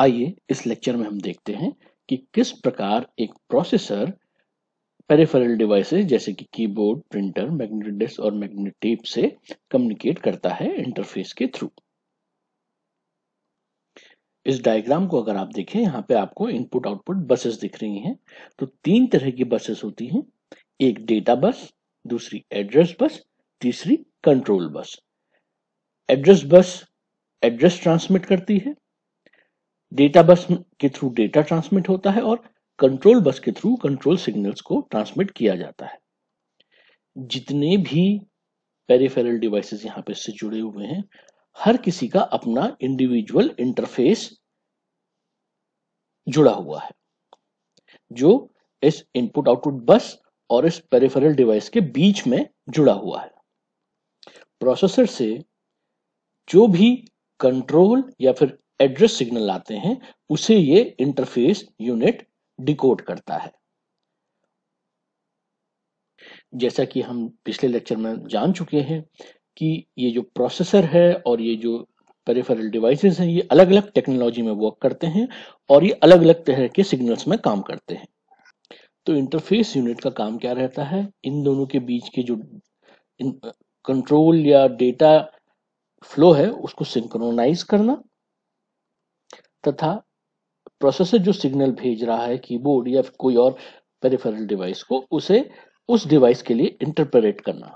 आइए इस लेक्चर में हम देखते हैं कि किस प्रकार एक प्रोसेसर पेरिफेरल डिवाइसेस जैसे कि कीबोर्ड प्रिंटर मैग्नेटिक डिस्क और मैग्नेटिक टेप से कम्युनिकेट करता है इंटरफेस के थ्रू इस डायग्राम को अगर आप देखें यहाँ पे आपको इनपुट आउटपुट बसेस दिख रही हैं तो तीन तरह की बसेस होती हैं एक डेटा बस दूसरी एड्रेस बस तीसरी control bus address bus address transmit करती है डेटा बस के थ्रू डेटा ट्रांसमिट होता है और कंट्रोल बस के थ्रू कंट्रोल सिग्नल्स को ट्रांसमिट किया जाता है जितने भी पेरिफेरल डिवाइसेस यहाँ पे इससे जुड़े हुए हैं हर किसी का अपना इंडिविजुअल इंटरफेस जुड़ा हुआ है जो इस इनपुट आउटपुट बस और इस पेरिफेरल डिवाइस के बीच में जुड़ा हुआ है प्रोसेसर से जो भी कंट्रोल या फिर एड्रेस सिग्नल आते हैं उसे ये इंटरफेस यूनिट डिकोड करता है जैसा कि हम पिछले लेक्चर में जान चुके हैं कि ये जो प्रोसेसर है और ये जो पेरिफेरल डिवाइसेस हैं ये अलग अलग टेक्नोलॉजी में वर्क करते हैं और ये अलग अलग तरह के सिग्नल्स में काम करते हैं तो इंटरफेस यूनिट का काम क्या रहता है इन दोनों के बीच के जो कंट्रोल या डेटा फ्लो है उसको सिंक्रोनाइज करना तथा प्रोसेसर जो सिग्नल भेज रहा है कीबोर्ड या कोई और पेरिफेरल डिवाइस को उसे उस डिवाइस के लिए इंटरप्रेट करना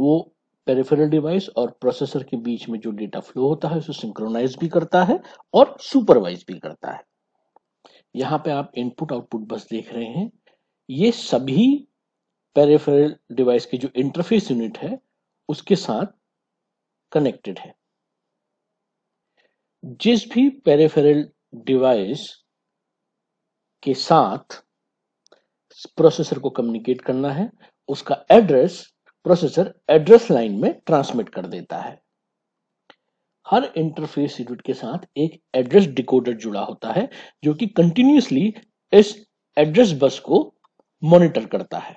वो पेरिफेरल डिवाइस और प्रोसेसर के बीच में जो डेटा फ्लो होता है उसे सिंक्रोनाइज भी करता है और सुपरवाइज भी करता है यहां पे आप इनपुट आउटपुट बस देख रहे हैं ये सभी पेरिफेरल डिवाइस के जो इंटरफेस यूनिट है उसके साथ कनेक्टेड है जिस भी पेरिफेरल डिवाइस के साथ प्रोसेसर को कम्युनिकेट करना है उसका एड्रेस प्रोसेसर एड्रेस लाइन में ट्रांसमिट कर देता है हर इंटरफेस यूनिट के साथ एक एड्रेस डिकोडर जुड़ा होता है जो कि कंटिन्यूसली इस एड्रेस बस को मॉनिटर करता है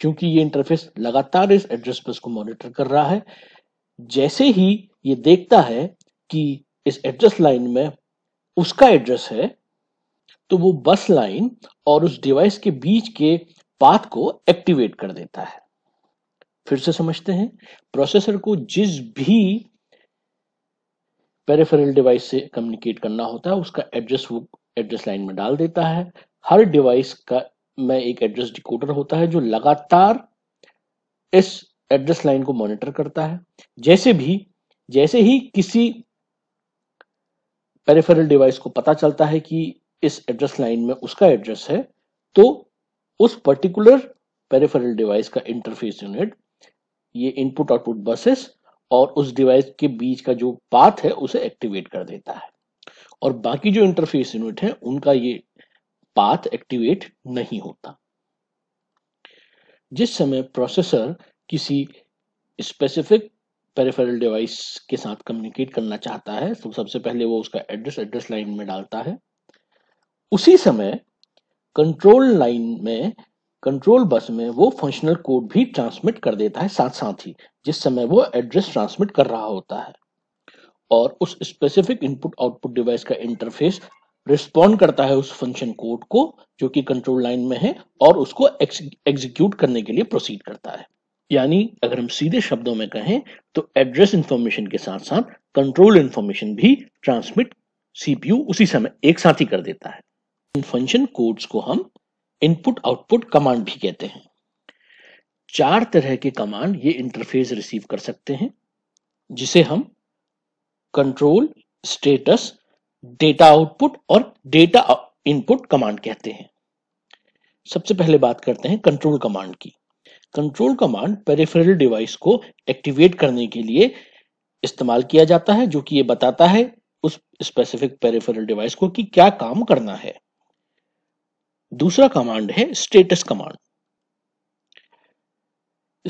क्योंकि ये इंटरफेस लगातार इस एड्रेस बस को मॉनिटर कर रहा है जैसे ही ये देखता है कि इस एड्रेस लाइन में उसका एड्रेस है तो वो बस लाइन और उस डिवाइस के बीच के पाथ को एक्टिवेट कर देता है फिर से समझते हैं प्रोसेसर को जिस भी पेरिफेरल डिवाइस से कम्युनिकेट करना होता है उसका एड्रेस वो एड्रेस लाइन में डाल देता है हर डिवाइस का में एक एड्रेस डिकोडर होता है जो लगातार इस एड्रेस लाइन को मॉनिटर करता है जैसे भी जैसे ही किसी पेरिफेरल डिवाइस को पता चलता है कि इस एड्रेस लाइन में उसका एड्रेस है तो उस पर्टिकुलर पेरिफेरल डिवाइस का इंटरफेस यूनिट ये इनपुट आउटपुट बसेस और उस डिवाइस के बीच का जो पाथ है उसे एक्टिवेट कर देता है और बाकी जो इंटरफेस यूनिट है उनका ये पाथ एक्टिवेट नहीं होता जिस समय प्रोसेसर किसी स्पेसिफिक पेरिफेरल डिवाइस के साथ कम्युनिकेट करना चाहता है तो सबसे पहले वो उसका एड्रेस एड्रेस लाइन में डालता है उसी समय कंट्रोल लाइन में कंट्रोल बस में वो फंक्शनल कोड भी ट्रांसमिट कर देता है साथ साथ ही जिस समय वो एड्रेस ट्रांसमिट कर रहा होता है और उस स्पेसिफिक इनपुट आउटपुट डिवाइस का इंटरफेस रिस्पॉन्ड करता है उस फंक्शन कोड को जो कि कंट्रोल लाइन में है और उसको एग्जीक्यूट करने के लिए प्रोसीड करता है यानी अगर हम सीधे शब्दों में कहें तो एड्रेस इंफॉर्मेशन के साथ साथ कंट्रोल इंफॉर्मेशन भी ट्रांसमिट सीपीयू उसी समय एक साथ ही कर देता है इन फंक्शन कोड्स को हम इनपुट आउटपुट कमांड भी कहते हैं चार तरह के कमांड ये इंटरफेस रिसीव कर सकते हैं जिसे हम कंट्रोल स्टेटस डेटा आउटपुट और डेटा इनपुट कमांड कहते हैं सबसे पहले बात करते हैं कंट्रोल कमांड की कंट्रोल कमांड पेरिफेरल डिवाइस को एक्टिवेट करने के लिए इस्तेमाल किया जाता है जो कि ये बताता है उस स्पेसिफिक पेरिफेरल डिवाइस को कि क्या काम करना है दूसरा कमांड है status command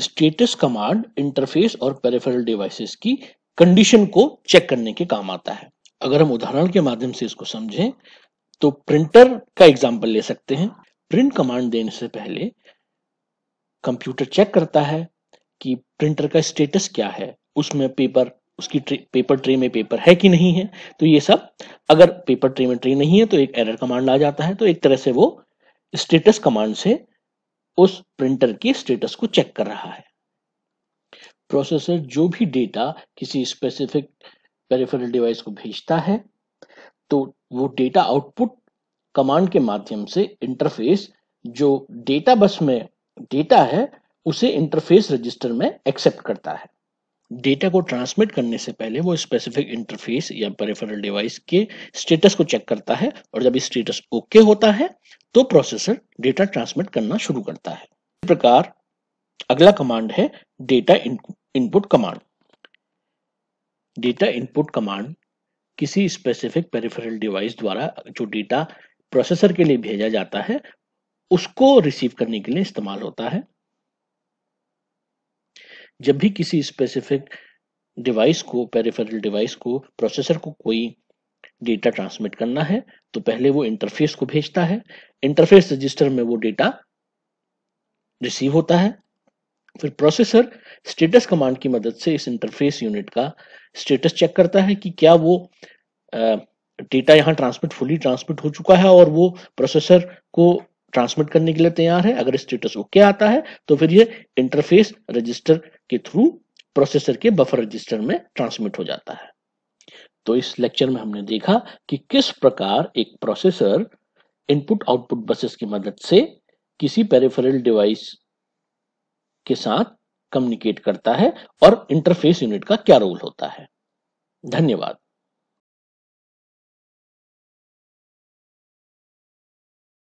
status command interface और पेरिफेरल डिवाइसेस की कंडीशन को चेक करने के काम आता है अगर हम उदाहरण के माध्यम से इसको समझें तो प्रिंटर का एग्जाम्पल ले सकते हैं प्रिंट कमांड देने से पहले कंप्यूटर चेक करता है कि प्रिंटर का स्टेटस क्या है उसमें पेपर उसकी ट्रे, पेपर ट्रे में पेपर है कि नहीं है तो ये सब अगर पेपर ट्रे में ट्रे नहीं है तो एक एरर कमांड आ जाता है तो एक तरह से वो स्टेटस कमांड से उस प्रिंटर के स्टेटस को चेक कर रहा है प्रोसेसर जो भी डेटा किसी स्पेसिफिक पेरिफेरल डिवाइस को भेजता है तो वो डेटा आउटपुट कमांड के माध्यम से इंटरफेस जो डेटा बस में डेटा है उसे इंटरफेस रजिस्टर में एक्सेप्ट करता है डेटा को ट्रांसमिट करने से पहले वो स्पेसिफिक इंटरफेस या पेरिफेरल डिवाइस के स्टेटस को चेक करता है और जब स्टेटस ओके okay होता है तो प्रोसेसर डेटा ट्रांसमिट करना शुरू करता है इस प्रकार अगला कमांड है data input command data input command किसी स्पेसिफिक पेरिफेरल डिवाइस द्वारा जो डेटा प्रोसेसर के लिए भेजा जाता है उसको रिसीव करने के लिए इस्तेमाल होता है जब भी किसी स्पेसिफिक डिवाइस को पेरिफेरल डिवाइस को प्रोसेसर को कोई डेटा ट्रांसमिट करना है तो पहले वो इंटरफेस को भेजता है इंटरफेस रजिस्टर में वो डेटा रिसीव होता है फिर प्रोसेसर स्टेटस कमांड की मदद से इस इंटरफेस यूनिट का स्टेटस चेक करता है कि क्या वो डेटा यहाँ ट्रांसमिट फुली ट्रांसमिट हो चुका है और वो प्रोसेसर को ट्रांसमिट करने के लिए तैयार है अगर स्टेटस ओके आता है तो फिर ये इंटरफेस रजिस्टर के थ्रू प्रोसेसर के बफर रजिस्टर में ट्रांसमिट हो जाता है तो इस लेक्चर में हमने देखा कि किस प्रकार एक प्रोसेसर इनपुट आउटपुट बसेस की मदद से किसी पेरिफेरल डिवाइस के साथ कम्युनिकेट करता है और इंटरफेस यूनिट का क्या रोल होता है धन्यवाद